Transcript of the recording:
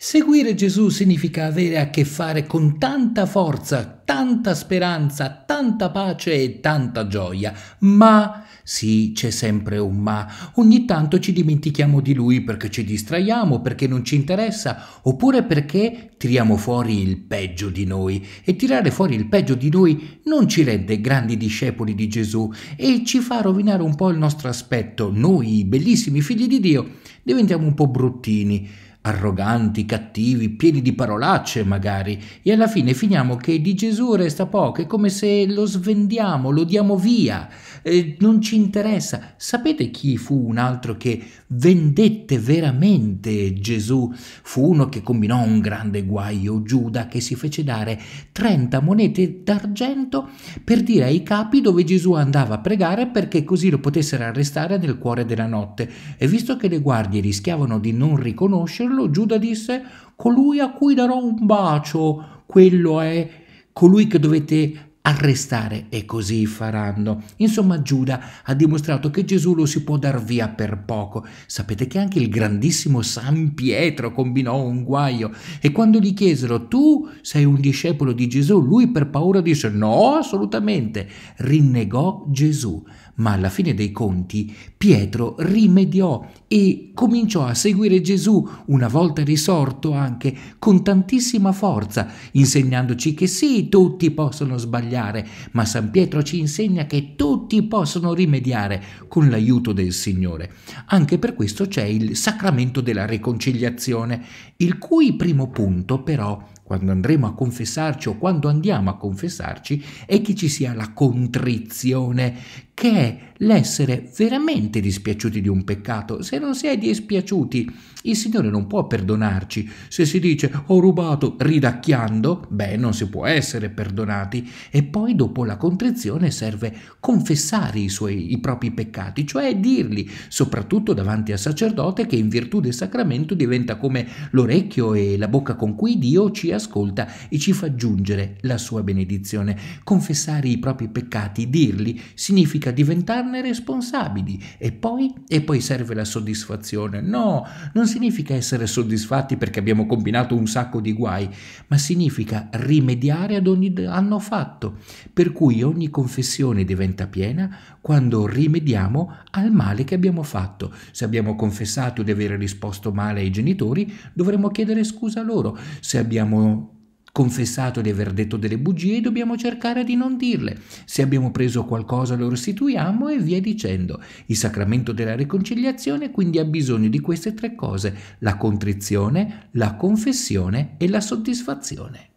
Seguire Gesù significa avere a che fare con tanta forza, tanta speranza, tanta pace e tanta gioia. Ma sì, c'è sempre un ma. Ogni tanto ci dimentichiamo di lui perché ci distraiamo, perché non ci interessa, oppure perché tiriamo fuori il peggio di noi. E tirare fuori il peggio di noi non ci rende grandi discepoli di Gesù e ci fa rovinare un po' il nostro aspetto, noi bellissimi figli di Dio diventiamo un po' bruttini, arroganti, cattivi, pieni di parolacce magari, e alla fine finiamo che di Gesù resta poco, è come se lo svendiamo, lo diamo via, eh, non ci interessa. Sapete chi fu un altro che vendette veramente Gesù? Fu uno che combinò un grande guaio, Giuda, che si fece dare 30 monete d'argento per dire ai capi dove Gesù andava a pregare perché così lo potessero arrestare nel cuore della notte. E visto che le guardie tardi rischiavano di non riconoscerlo, Giuda disse: Colui a cui darò un bacio, quello è colui che dovete arrestare e così faranno. Insomma, Giuda ha dimostrato che Gesù lo si può dar via per poco. Sapete che anche il grandissimo San Pietro combinò un guaio e quando gli chiesero tu sei un discepolo di Gesù, lui per paura disse no, assolutamente, rinnegò Gesù. Ma alla fine dei conti Pietro rimediò e cominciò a seguire Gesù, una volta risorto anche, con tantissima forza, insegnandoci che sì, tutti possono sbagliare, ma San Pietro ci insegna che tutti possono rimediare con l'aiuto del Signore. Anche per questo c'è il sacramento della riconciliazione, il cui primo punto però quando andremo a confessarci o quando andiamo a confessarci, è che ci sia la contrizione, che è l'essere veramente dispiaciuti di un peccato. Se non si è dispiaciuti, il Signore non può perdonarci. Se si dice ho rubato ridacchiando, beh, non si può essere perdonati. E poi dopo la contrizione serve confessare i, suoi, i propri peccati, cioè dirli, soprattutto davanti al sacerdote che in virtù del sacramento diventa come l'orecchio e la bocca con cui Dio ci ascolta e ci fa giungere la sua benedizione. Confessare i propri peccati, dirli, significa fatica diventarne responsabili e poi, e poi serve la soddisfazione. No, non significa essere soddisfatti perché abbiamo combinato un sacco di guai, ma significa rimediare ad ogni danno fatto, per cui ogni confessione diventa piena quando rimediamo al male che abbiamo fatto. Se abbiamo confessato di aver risposto male ai genitori, dovremmo chiedere scusa loro. Se abbiamo confessato di aver detto delle bugie, dobbiamo cercare di non dirle. Se abbiamo preso qualcosa lo restituiamo e via dicendo. Il sacramento della riconciliazione quindi ha bisogno di queste tre cose, la contrizione, la confessione e la soddisfazione.